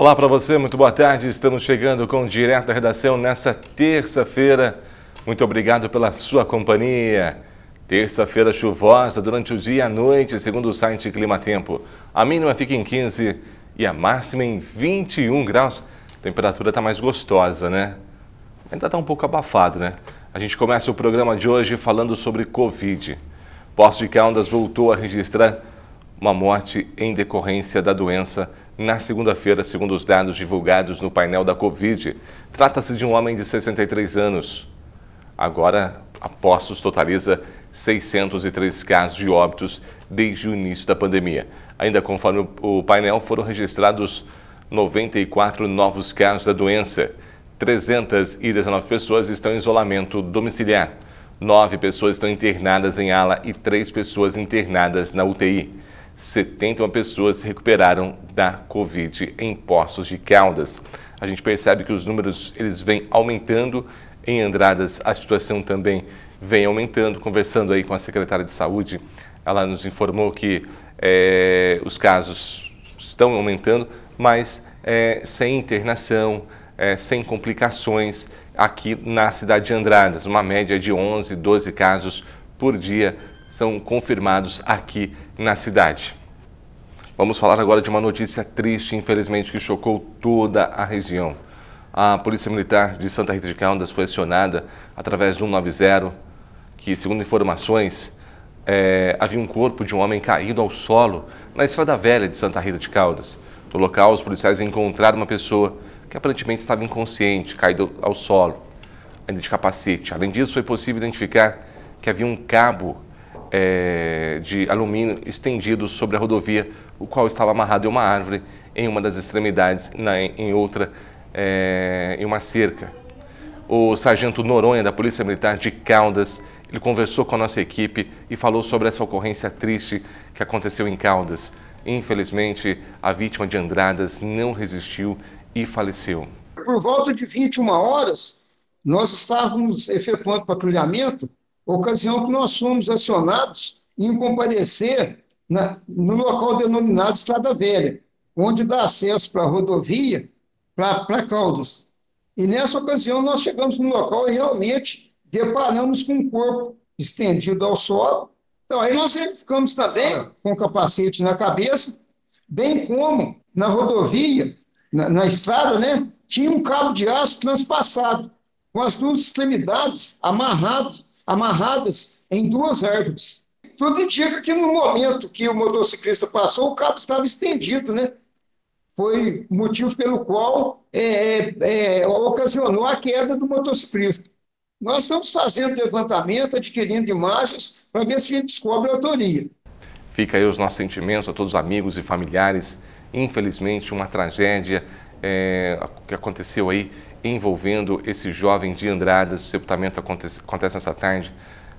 Olá para você, muito boa tarde. Estamos chegando com Direto à Redação nessa terça-feira. Muito obrigado pela sua companhia. Terça-feira chuvosa durante o dia e a noite, segundo o site Climatempo. A mínima fica em 15 e a máxima em 21 graus. A temperatura está mais gostosa, né? Ainda está um pouco abafado, né? A gente começa o programa de hoje falando sobre Covid. Poço de Caldas voltou a registrar uma morte em decorrência da doença na segunda-feira, segundo os dados divulgados no painel da Covid. Trata-se de um homem de 63 anos. Agora, Apostos totaliza 603 casos de óbitos desde o início da pandemia. Ainda conforme o painel, foram registrados 94 novos casos da doença. 319 pessoas estão em isolamento domiciliar. Nove pessoas estão internadas em ala e três pessoas internadas na UTI. 71 pessoas se recuperaram da Covid em Poços de Caldas. A gente percebe que os números eles vêm aumentando. Em Andradas, a situação também vem aumentando. Conversando aí com a secretária de Saúde, ela nos informou que é, os casos estão aumentando, mas é, sem internação, é, sem complicações aqui na cidade de Andradas, uma média de 11, 12 casos por dia são confirmados aqui na cidade. Vamos falar agora de uma notícia triste, infelizmente, que chocou toda a região. A Polícia Militar de Santa Rita de Caldas foi acionada através do 190, que, segundo informações, é, havia um corpo de um homem caído ao solo na Estrada Velha de Santa Rita de Caldas. No local, os policiais encontraram uma pessoa que aparentemente estava inconsciente, caída ao solo, ainda de capacete. Além disso, foi possível identificar que havia um cabo é, de alumínio estendido sobre a rodovia, o qual estava amarrado em uma árvore, em uma das extremidades, na, em outra, é, em uma cerca. O sargento Noronha, da Polícia Militar de Caldas, ele conversou com a nossa equipe e falou sobre essa ocorrência triste que aconteceu em Caldas. Infelizmente, a vítima de Andradas não resistiu e faleceu. Por volta de 21 horas, nós estávamos efetuando patrulhamento ocasião que nós fomos acionados em comparecer na, no local denominado Estrada Velha, onde dá acesso para a rodovia, para Caldas. E nessa ocasião nós chegamos no local e realmente deparamos com um corpo estendido ao solo. Então aí nós ficamos também com o capacete na cabeça, bem como na rodovia, na, na estrada, né, tinha um cabo de aço transpassado, com as duas extremidades amarrado amarradas em duas árvores. Tudo indica que no momento que o motociclista passou, o cabo estava estendido, né? Foi o motivo pelo qual é, é, é, ocasionou a queda do motociclista. Nós estamos fazendo levantamento, adquirindo imagens, para ver se a gente descobre a autoria. Fica aí os nossos sentimentos a todos os amigos e familiares. Infelizmente, uma tragédia é, que aconteceu aí envolvendo esse jovem de Andradas. O sepultamento acontece, acontece nessa tarde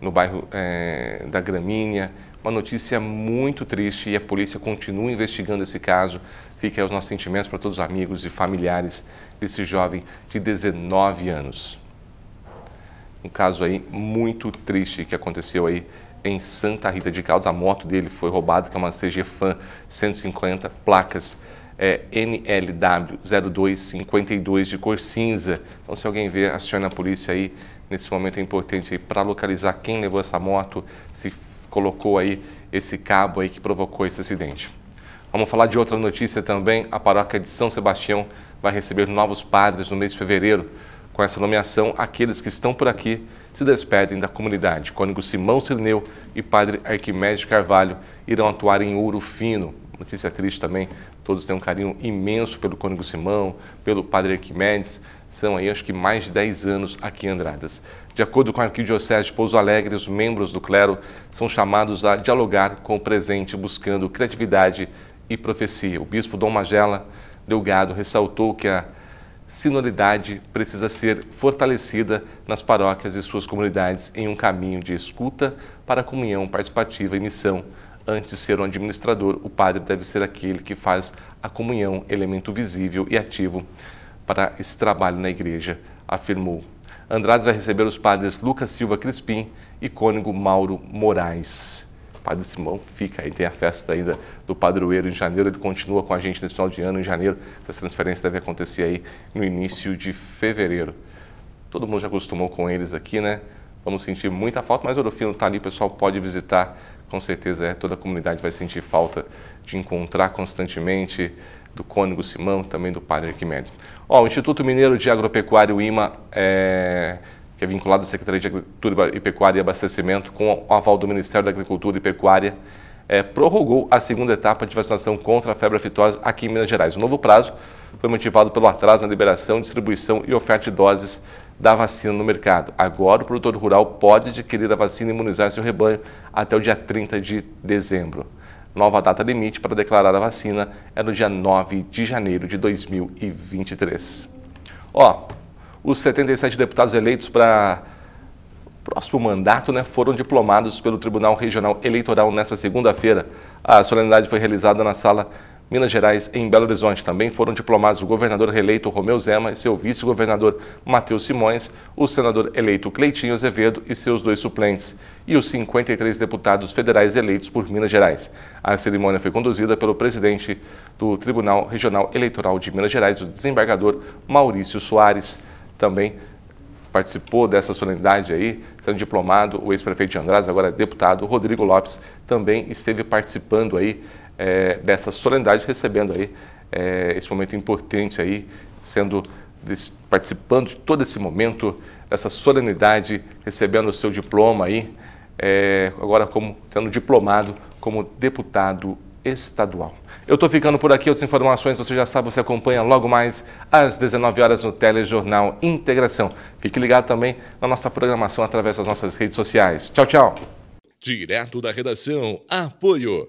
no bairro é, da Gramínia. Uma notícia muito triste e a polícia continua investigando esse caso. Fiquem os nossos sentimentos para todos os amigos e familiares desse jovem de 19 anos. Um caso aí muito triste que aconteceu aí em Santa Rita de Caldas. A moto dele foi roubada, que é uma CG Fan 150 placas é, NLW0252 de cor cinza. Então, se alguém vê, aciona a polícia aí. Nesse momento é importante para localizar quem levou essa moto, se colocou aí esse cabo aí que provocou esse acidente. Vamos falar de outra notícia também. A paróquia de São Sebastião vai receber novos padres no mês de fevereiro. Com essa nomeação, aqueles que estão por aqui se despedem da comunidade. Cônigo Simão Sirineu e padre Arquimedes Carvalho irão atuar em Ouro Fino. Notícia triste também Todos têm um carinho imenso pelo Cônigo Simão, pelo Padre Arquimedes. São aí, acho que, mais de 10 anos aqui em Andradas. De acordo com a Arquidiocese de Pouso Alegre, os membros do clero são chamados a dialogar com o presente, buscando criatividade e profecia. O bispo Dom Magela Delgado ressaltou que a sinodalidade precisa ser fortalecida nas paróquias e suas comunidades em um caminho de escuta para a comunhão participativa e missão Antes de ser um administrador, o padre deve ser aquele que faz a comunhão, elemento visível e ativo para esse trabalho na igreja, afirmou. Andrade vai receber os padres Lucas Silva Crispim e cônego Mauro Moraes. Padre Simão fica aí, tem a festa ainda do padroeiro em janeiro, ele continua com a gente nesse final de ano, em janeiro. Essa transferência deve acontecer aí no início de fevereiro. Todo mundo já acostumou com eles aqui, né? Vamos sentir muita falta, mas Orofino está ali, o pessoal pode visitar com certeza é, toda a comunidade vai sentir falta de encontrar constantemente do Cônigo Simão, também do Padre Arquimedes. Ó, o Instituto Mineiro de Agropecuário IMA, é, que é vinculado à Secretaria de Agricultura e Pecuária e Abastecimento, com o aval do Ministério da Agricultura e Pecuária, é, prorrogou a segunda etapa de vacinação contra a febre aftosa aqui em Minas Gerais. O novo prazo foi motivado pelo atraso na liberação, distribuição e oferta de doses da vacina no mercado. Agora, o produtor rural pode adquirir a vacina e imunizar seu rebanho até o dia 30 de dezembro. Nova data limite para declarar a vacina é no dia 9 de janeiro de 2023. Ó, os 77 deputados eleitos para próximo mandato né, foram diplomados pelo Tribunal Regional Eleitoral nesta segunda-feira. A solenidade foi realizada na sala Minas Gerais e em Belo Horizonte também foram diplomados o governador reeleito Romeu Zema e seu vice-governador Matheus Simões, o senador eleito Cleitinho Azevedo e seus dois suplentes, e os 53 deputados federais eleitos por Minas Gerais. A cerimônia foi conduzida pelo presidente do Tribunal Regional Eleitoral de Minas Gerais, o desembargador Maurício Soares. Também participou dessa solenidade aí, sendo diplomado o ex-prefeito de Andradas, agora deputado Rodrigo Lopes, também esteve participando aí é, dessa solenidade, recebendo aí é, esse momento importante aí, sendo participando de todo esse momento, dessa solenidade, recebendo o seu diploma aí, é, agora como sendo diplomado como deputado estadual. Eu estou ficando por aqui, outras informações você já sabe, você acompanha logo mais às 19 horas no Telejornal Integração. Fique ligado também na nossa programação através das nossas redes sociais. Tchau, tchau. Direto da redação, apoio.